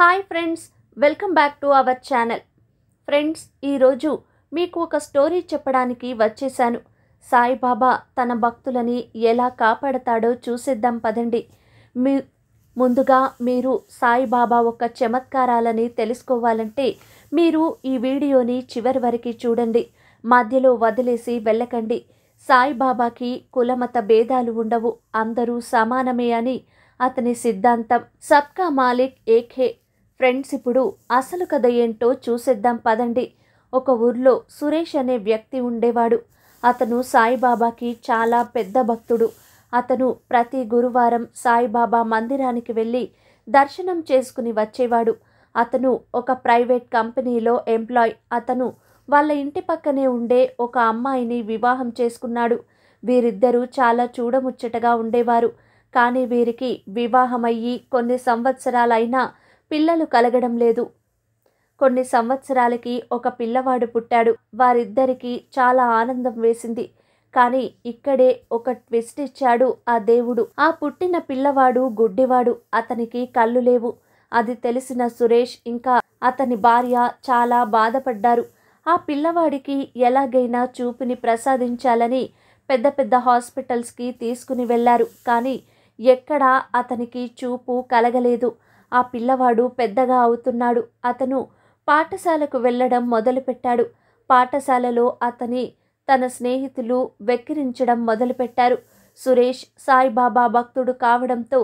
hi friends welcome back to our channel friends ఈరోజు మీకు ఒక స్టోరీ చెప్పడానికి వచ్చేశాను సాయిబాబా తన భక్తులని ఎలా కాపాడతాడో చూసిద్దాం పదండి మీ ముందుగా మీరు సాయిబాబా ఒక చమత్కారాలని తెలుసుకోవాలంటే మీరు ఈ వీడియోని చివరి వరకు చూడండి మధ్యలో వదిలేసి వెళ్ళకండి సాయిబాబాకి కులమత భేదాలు ఉండవు అందరూ సమానమే అని అతని సిద్ధాంతం సబ్కా మాలిక్ ఏక్ హే ఫ్రెండ్స్ ఇప్పుడు అసలు కథ ఏంటో చూసేద్దాం పదండి ఒక ఊర్లో సురేష్ అనే వ్యక్తి ఉండేవాడు అతను సాయిబాబాకి చాలా పెద్ద భక్తుడు అతను ప్రతి గురువారం సాయిబాబా మందిరానికి వెళ్ళి దర్శనం చేసుకుని వచ్చేవాడు అతను ఒక ప్రైవేట్ కంపెనీలో ఎంప్లాయ్ అతను వాళ్ళ ఇంటి పక్కనే ఉండే ఒక అమ్మాయిని వివాహం చేసుకున్నాడు వీరిద్దరూ చాలా చూడముచ్చటగా ఉండేవారు కానీ వీరికి వివాహమయ్యి కొన్ని సంవత్సరాలైనా పిల్లలు కలగడం లేదు కొన్ని సంవత్సరాలకి ఒక పిల్లవాడు పుట్టాడు వారిద్దరికీ చాలా ఆనందం వేసింది కానీ ఇక్కడే ఒక ట్విస్ట్ ఇచ్చాడు ఆ దేవుడు ఆ పుట్టిన పిల్లవాడు గుడ్డివాడు అతనికి కళ్ళు లేవు అది తెలిసిన సురేష్ ఇంకా అతని భార్య చాలా బాధపడ్డారు ఆ పిల్లవాడికి ఎలాగైనా చూపుని ప్రసాదించాలని పెద్ద పెద్ద హాస్పిటల్స్కి తీసుకుని వెళ్ళారు కానీ ఎక్కడా అతనికి చూపు కలగలేదు ఆ పిల్లవాడు పెద్దగా అవుతున్నాడు అతను పాఠశాలకు వెళ్ళడం మొదలుపెట్టాడు పాఠశాలలో అతని తన స్నేహితులు వెక్కిరించడం మొదలుపెట్టారు సురేష్ సాయిబాబా భక్తుడు కావడంతో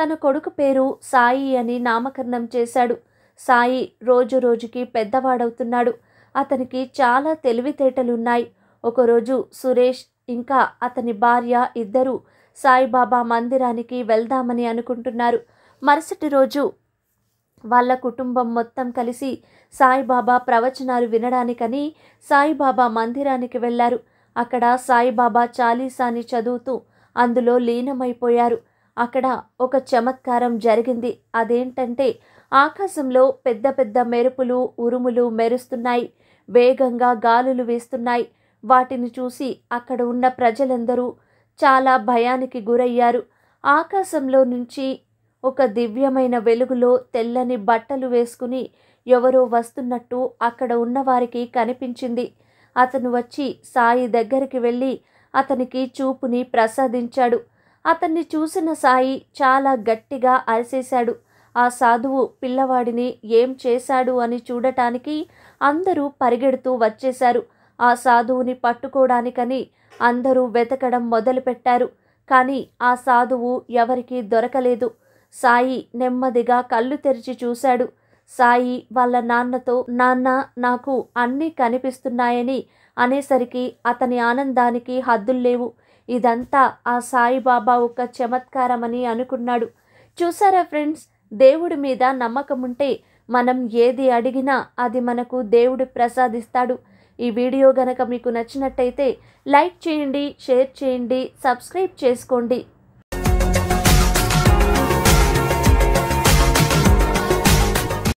తన కొడుకు పేరు సాయి అని నామకరణం చేశాడు సాయి రోజు రోజుకి పెద్దవాడవుతున్నాడు అతనికి చాలా తెలివితేటలున్నాయి ఒకరోజు సురేష్ ఇంకా అతని భార్య ఇద్దరూ సాయిబాబా మందిరానికి వెళ్దామని అనుకుంటున్నారు మరుసటి రోజు వాళ్ళ కుటుంబం మొత్తం కలిసి సాయిబాబా ప్రవచనాలు వినడానికని సాయిబాబా మందిరానికి వెళ్ళారు అక్కడ సాయిబాబా చాలీసాని చదువుతూ అందులో లీనమైపోయారు అక్కడ ఒక చమత్కారం జరిగింది అదేంటంటే ఆకాశంలో పెద్ద పెద్ద మెరుపులు ఉరుములు మెరుస్తున్నాయి వేగంగా గాలులు వేస్తున్నాయి వాటిని చూసి అక్కడ ఉన్న ప్రజలందరూ చాలా భయానికి గురయ్యారు ఆకాశంలో నుంచి ఒక దివ్యమైన వెలుగులో తెల్లని బట్టలు వేసుకుని ఎవరో వస్తున్నట్టు అక్కడ ఉన్నవారికి కనిపించింది అతను వచ్చి సాయి దగ్గరికి వెళ్ళి అతనికి చూపుని ప్రసాదించాడు అతన్ని చూసిన సాయి చాలా గట్టిగా అరిసేశాడు ఆ సాధువు పిల్లవాడిని ఏం చేశాడు అని చూడటానికి అందరూ పరిగెడుతూ వచ్చేశారు ఆ సాధువుని పట్టుకోవడానికని అందరూ వెతకడం మొదలుపెట్టారు కానీ ఆ సాధువు ఎవరికీ దొరకలేదు సాయి నెమ్మదిగా కళ్ళు తెరిచి చూశాడు సాయి వాళ్ళ నాన్నతో నాన్న నాకు అన్నీ కనిపిస్తున్నాయని అనేసరికి అతని ఆనందానికి హద్దులు లేవు ఇదంతా ఆ సాయిబాబా ఒక చమత్కారమని అనుకున్నాడు చూసారా ఫ్రెండ్స్ దేవుడి మీద నమ్మకం ఉంటే మనం ఏది అడిగినా అది మనకు దేవుడు ప్రసాదిస్తాడు ఈ వీడియో గనక మీకు నచ్చినట్టయితే లైక్ చేయండి షేర్ చేయండి సబ్స్క్రైబ్ చేసుకోండి